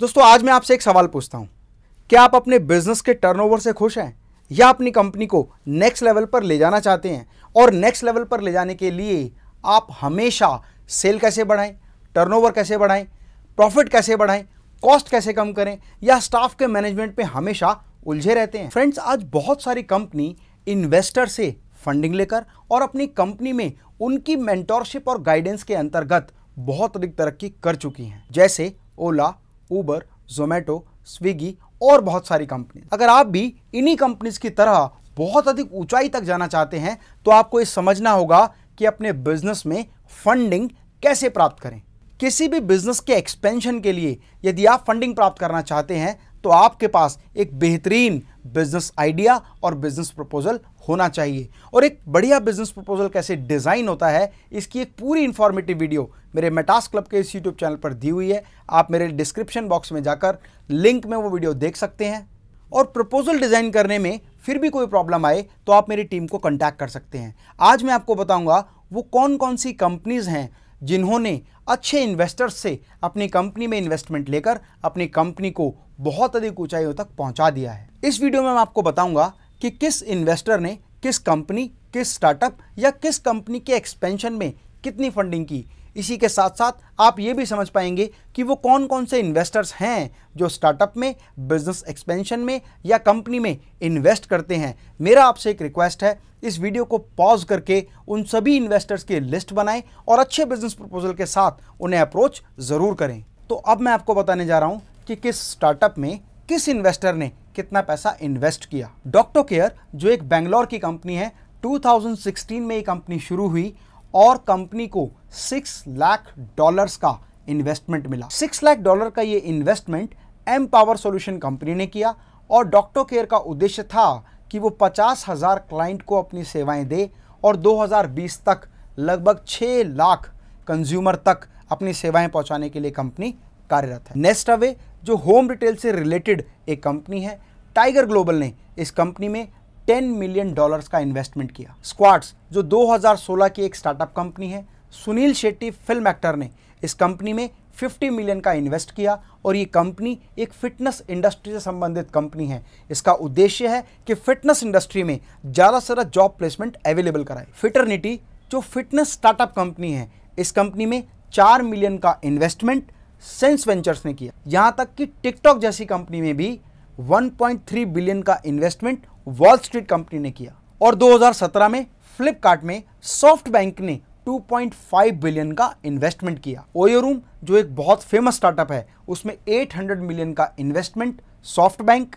दोस्तों आज मैं आपसे एक सवाल पूछता हूँ क्या आप अपने बिजनेस के टर्नओवर से खुश हैं या अपनी कंपनी को नेक्स्ट लेवल पर ले जाना चाहते हैं और नेक्स्ट लेवल पर ले जाने के लिए आप हमेशा सेल कैसे बढ़ाएं टर्नओवर कैसे बढ़ाएं प्रॉफिट कैसे बढ़ाएं कॉस्ट कैसे कम करें या स्टाफ के मैनेजमेंट पे हमेशा उलझे रहते हैं फ्रेंड्स आज बहुत सारी कंपनी इन्वेस्टर से फंडिंग लेकर और अपनी कंपनी में उनकी मेंटोरशिप और गाइडेंस के अंतर्गत बहुत अधिक तरक्की कर चुकी हैं जैसे ओला ऊबर जोमेटो स्विगी और बहुत सारी कंपनी अगर आप भी इन्हीं कंपनीज की तरह बहुत अधिक ऊंचाई तक जाना चाहते हैं तो आपको ये समझना होगा कि अपने बिजनेस में फंडिंग कैसे प्राप्त करें किसी भी बिजनेस के एक्सपेंशन के लिए यदि आप फंडिंग प्राप्त करना चाहते हैं तो आपके पास एक बेहतरीन बिजनेस आइडिया और बिजनेस प्रपोजल होना चाहिए और एक बढ़िया बिजनेस प्रपोजल कैसे डिज़ाइन होता है इसकी एक पूरी इंफॉर्मेटिव वीडियो मेरे मेटास क्लब के इस यूट्यूब चैनल पर दी हुई है आप मेरे डिस्क्रिप्शन बॉक्स में जाकर लिंक में वो वीडियो देख सकते हैं और प्रपोजल डिज़ाइन करने में फिर भी कोई प्रॉब्लम आए तो आप मेरी टीम को कॉन्टैक्ट कर सकते हैं आज मैं आपको बताऊंगा वो कौन कौन सी कंपनीज़ हैं जिन्होंने अच्छे इन्वेस्टर्स से अपनी कंपनी में इन्वेस्टमेंट लेकर अपनी कंपनी को बहुत अधिक ऊंचाइयों तक पहुंचा दिया है इस वीडियो में मैं आपको बताऊंगा कि किस इन्वेस्टर ने किस कंपनी किस स्टार्टअप या किस कंपनी के एक्सपेंशन में कितनी फंडिंग की इसी के साथ साथ आप ये भी समझ पाएंगे कि वो कौन कौन से इन्वेस्टर्स हैं जो स्टार्टअप में बिजनेस एक्सपेंशन में या कंपनी में इन्वेस्ट करते हैं मेरा आपसे एक रिक्वेस्ट है इस वीडियो को पॉज करके उन सभी इन्वेस्टर्स की लिस्ट बनाएं और अच्छे बिजनेस प्रपोजल के साथ उन्हें अप्रोच ज़रूर करें तो अब मैं आपको बताने जा रहा हूँ कि किस स्टार्टअप में किस इन्वेस्टर ने कितना पैसा इन्वेस्ट किया डॉक्टो केयर जो एक बेंगलोर की कंपनी है 2016 में ये कंपनी शुरू हुई और कंपनी को सिक्स लाख डॉलर्स का इन्वेस्टमेंट मिला सिक्स लाख डॉलर का ये investment M power solution company ने किया और डॉक्टो केयर का उद्देश्य था कि वो पचास हज़ार क्लाइंट को अपनी सेवाएं दे और 2020 तक लगभग 6 लाख कंज्यूमर तक अपनी सेवाएं पहुंचाने के लिए कंपनी कार्यरत है नेस्ट अवे जो होम रिटेल से रिलेटेड एक कंपनी है टाइगर ग्लोबल ने इस कंपनी में 10 मिलियन डॉलर्स का इन्वेस्टमेंट किया स्क्वाड्स जो 2016 की एक स्टार्टअप कंपनी है सुनील शेट्टी फिल्म एक्टर ने इस कंपनी में 50 मिलियन का इन्वेस्ट किया और ये कंपनी एक फिटनेस इंडस्ट्री से संबंधित कंपनी है इसका उद्देश्य है कि फिटनेस इंडस्ट्री में ज़्यादा से ज़्यादा जॉब प्लेसमेंट अवेलेबल कराए फिटर्निटी जो फिटनेस स्टार्टअप कंपनी है इस कंपनी में चार मिलियन का इन्वेस्टमेंट सेंस वेंचर्स ने किया यहां तक कि टिकटॉक जैसी कंपनी में भी 1.3 बिलियन का इन्वेस्टमेंट वॉल स्ट्रीट कंपनी ने किया और 2017 में फ्लिपकार्ट में सॉफ्ट बैंक ने 2.5 बिलियन का इन्वेस्टमेंट किया ओयो रूम जो एक बहुत फेमस स्टार्टअप है उसमें 800 मिलियन का investment SoftBank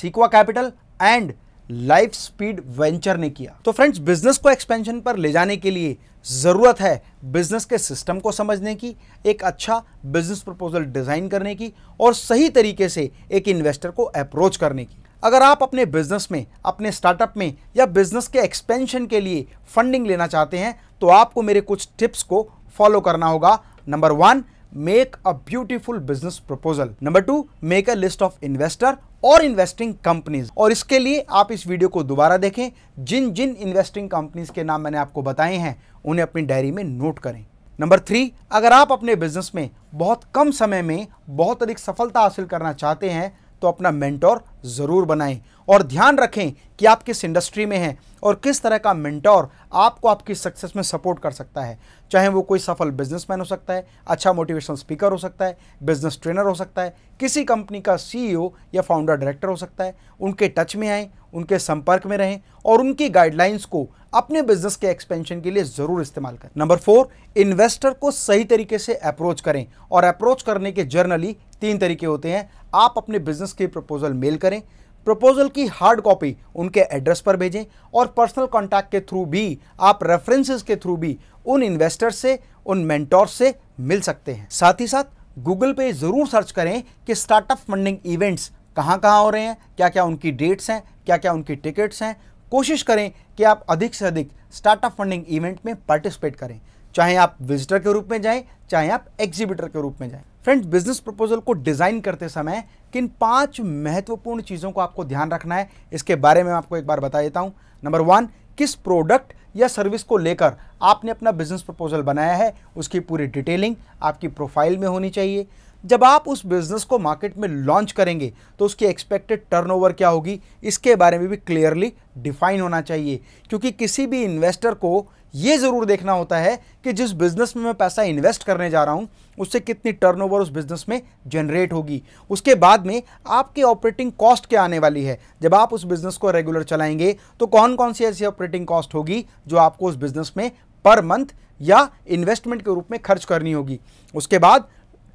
Sequoia Capital and Lightspeed Venture ने किया तो फ्रेंड्स बिजनेस को एक्सपेंशन पर ले जाने के लिए ज़रूरत है बिज़नेस के सिस्टम को समझने की एक अच्छा बिज़नेस प्रपोजल डिज़ाइन करने की और सही तरीके से एक इन्वेस्टर को अप्रोच करने की अगर आप अपने बिज़नेस में अपने स्टार्टअप में या बिज़नेस के एक्सपेंशन के लिए फंडिंग लेना चाहते हैं तो आपको मेरे कुछ टिप्स को फॉलो करना होगा number one make a beautiful business proposal number two make a list of investor और इन्वेस्टिंग कंपनीज और इसके लिए आप इस वीडियो को दोबारा देखें जिन जिन इन्वेस्टिंग कंपनीज के नाम मैंने आपको बताए हैं उन्हें अपनी डायरी में नोट करें नंबर थ्री अगर आप अपने बिजनेस में बहुत कम समय में बहुत अधिक सफलता हासिल करना चाहते हैं तो अपना मेंटोर ज़रूर बनाएं और ध्यान रखें कि आप किस इंडस्ट्री में हैं और किस तरह का मिंटोर आपको आपकी सक्सेस में सपोर्ट कर सकता है चाहे वो कोई सफल बिजनेसमैन हो सकता है अच्छा मोटिवेशनल स्पीकर हो सकता है बिजनेस ट्रेनर हो सकता है किसी कंपनी का सीईओ e या फाउंडर डायरेक्टर हो सकता है उनके टच में आएँ उनके संपर्क में रहें और उनकी गाइडलाइंस को अपने बिजनेस के एक्सपेंशन के लिए ज़रूर इस्तेमाल करें नंबर फोर इन्वेस्टर को सही तरीके से अप्रोच करें और अप्रोच करने के जर्नली तीन तरीके होते हैं आप अपने बिजनेस के प्रपोजल मेल करें करें प्रपोजल की हार्ड कॉपी उनके एड्रेस पर भेजें और पर्सनल कॉन्टैक्ट के थ्रू भी आप रेफरेंसेस के थ्रू भी उन इन्वेस्टर्स से उन मेंटोर से मिल सकते हैं साथ ही साथ गूगल पे ज़रूर सर्च करें कि स्टार्टअप फंडिंग इवेंट्स कहाँ कहाँ हो रहे हैं क्या क्या उनकी डेट्स हैं क्या क्या उनकी टिकट्स हैं कोशिश करें कि आप अधिक से अधिक स्टार्टअप फंडिंग इवेंट में पार्टिसिपेट करें चाहे आप विजिटर के रूप में जाएं चाहे आप एग्जीबिटर के रूप में जाएं फ्रेंड्स बिजनेस प्रपोजल को डिज़ाइन करते समय किन पांच महत्वपूर्ण चीज़ों को आपको ध्यान रखना है इसके बारे में आपको एक बार बता देता हूं नंबर वन किस प्रोडक्ट या सर्विस को लेकर आपने अपना बिजनेस प्रपोजल बनाया है उसकी पूरी डिटेलिंग आपकी प्रोफाइल में होनी चाहिए जब आप उस बिज़नेस को मार्केट में लॉन्च करेंगे तो उसकी एक्सपेक्टेड टर्नओवर क्या होगी इसके बारे में भी क्लियरली डिफाइन होना चाहिए क्योंकि किसी भी इन्वेस्टर को ये ज़रूर देखना होता है कि जिस बिज़नेस में मैं पैसा इन्वेस्ट करने जा रहा हूँ उससे कितनी टर्नओवर उस बिज़नेस में जनरेट होगी उसके बाद में आपकी ऑपरेटिंग कॉस्ट क्या आने वाली है जब आप उस बिज़नेस को रेगुलर चलाएंगे तो कौन कौन सी ऐसी ऑपरेटिंग कॉस्ट होगी जो आपको उस बिज़नेस में पर मंथ या इन्वेस्टमेंट के रूप में खर्च करनी होगी उसके बाद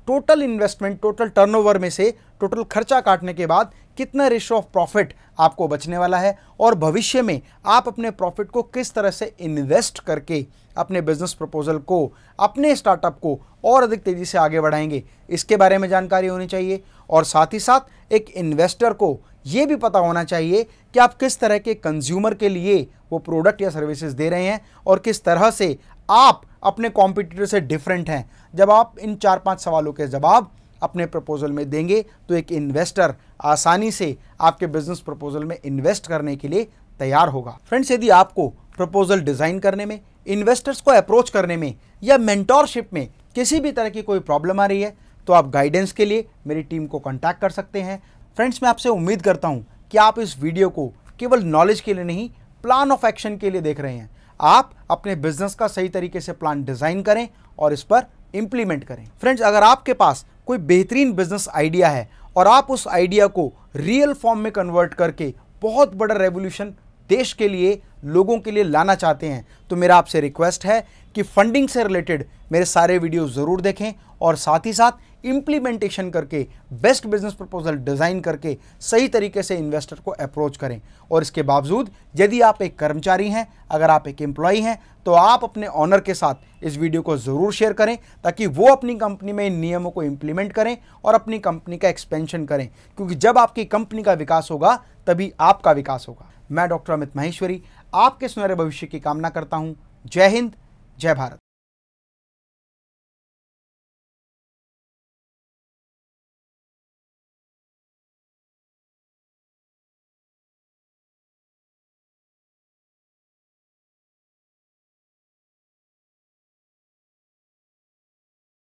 टोटल इन्वेस्टमेंट टोटल टर्नओवर में से टोटल खर्चा काटने के बाद कितना रेशो ऑफ प्रॉफिट आपको बचने वाला है और भविष्य में आप अपने प्रॉफिट को किस तरह से इन्वेस्ट करके अपने बिजनेस प्रपोजल को अपने स्टार्टअप को और अधिक तेज़ी से आगे बढ़ाएंगे इसके बारे में जानकारी होनी चाहिए और साथ ही साथ एक इन्वेस्टर को ये भी पता होना चाहिए कि आप किस तरह के कंज्यूमर के लिए वो प्रोडक्ट या सर्विसेज दे रहे हैं और किस तरह से आप अपने कॉम्पिटिटर से डिफरेंट हैं जब आप इन चार पांच सवालों के जवाब अपने प्रपोजल में देंगे तो एक इन्वेस्टर आसानी से आपके बिजनेस प्रपोजल में इन्वेस्ट करने के लिए तैयार होगा फ्रेंड्स यदि आपको प्रपोजल डिज़ाइन करने में इन्वेस्टर्स को अप्रोच करने में या मेंटोरशिप में किसी भी तरह की कोई प्रॉब्लम आ रही है तो आप गाइडेंस के लिए मेरी टीम को कॉन्टैक्ट कर सकते हैं फ्रेंड्स मैं आपसे उम्मीद करता हूँ कि आप इस वीडियो को केवल नॉलेज के लिए नहीं प्लान ऑफ एक्शन के लिए देख रहे हैं आप अपने बिजनेस का सही तरीके से प्लान डिज़ाइन करें और इस पर इम्प्लीमेंट करें फ्रेंड्स अगर आपके पास कोई बेहतरीन बिजनेस आइडिया है और आप उस आइडिया को रियल फॉर्म में कन्वर्ट करके बहुत बड़ा रेवोल्यूशन देश के लिए लोगों के लिए लाना चाहते हैं तो मेरा आपसे रिक्वेस्ट है कि फंडिंग से रिलेटेड मेरे सारे वीडियो ज़रूर देखें और साथ ही साथ इम्प्लीमेंटेशन करके बेस्ट बिजनेस प्रपोजल डिज़ाइन करके सही तरीके से इन्वेस्टर को अप्रोच करें और इसके बावजूद यदि आप एक कर्मचारी हैं अगर आप एक एम्प्लॉई हैं तो आप अपने ऑनर के साथ इस वीडियो को ज़रूर शेयर करें ताकि वो अपनी कंपनी में इन नियमों को इम्प्लीमेंट करें और अपनी कंपनी का एक्सपेंशन करें क्योंकि जब आपकी कंपनी का विकास होगा तभी आपका विकास होगा मैं डॉक्टर अमित माहेश्वरी आपके सुनहरे भविष्य की कामना करता हूँ जय हिंद जय भारत